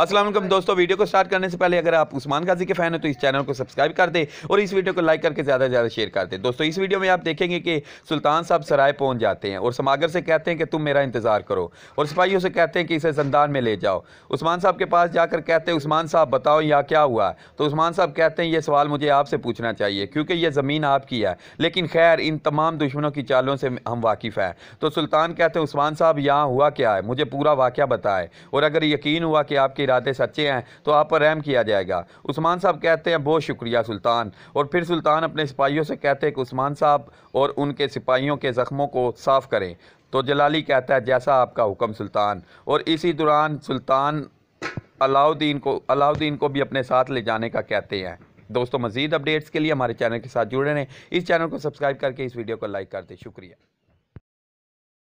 असलम दोस्तों वीडियो को स्टार्ट करने से पहले अगर आप उस्मान गाजी के फैन हो तो इस चैनल को सब्सक्राइब कर दे और इस वीडियो को लाइक करके ज़्यादा से ज़्यादा शेयर कर दे दोस्तों इस वीडियो में आप देखेंगे कि सुल्तान साहब सराय पहुँच जाते हैं और समागर से कहते हैं कि तुम मेरा इंतज़ार करो और सिपाहियों से कहते हैं कि इसे जंदान में ले जाओ उस्मान साहब के पास जाकर कहते हैं उस्मान साहब बताओ यहाँ क्या हुआ तो उस्मान साहब कहते हैं ये सवाल मुझे आपसे पूछना चाहिए क्योंकि ये ज़मीन आपकी है लेकिन खैर इन तमाम दुश्मनों की चालों से हम वाकिफ़ हैं तो सुल्तान कहते हैं उस्मान साहब यहाँ हुआ क्या है मुझे पूरा वाक़ बताए और अगर यकीन हुआ कि आपके इरादे सच्चे हैं तो आप पर रहम किया जाएगा उस्मान साहब कहते हैं बहुत शुक्रिया सुल्तान और फिर सुल्तान अपने सिपाहियों से कहते हैं कि उस्मान साहब और उनके सिपाहियों के ज़ख्मों को साफ़ करें तो जलाली कहता है जैसा आपका हुक्म सुल्तान और इसी दौरान सुल्तान अलाउद्दीन को अलाउद्दीन को भी अपने साथ ले जाने का कहते हैं दोस्तों मजीद अपडेट्स के लिए हमारे चैनल के साथ जुड़े रहें इस चैनल को सब्सक्राइब करके इस वीडियो को लाइक कर दें शुक्रिया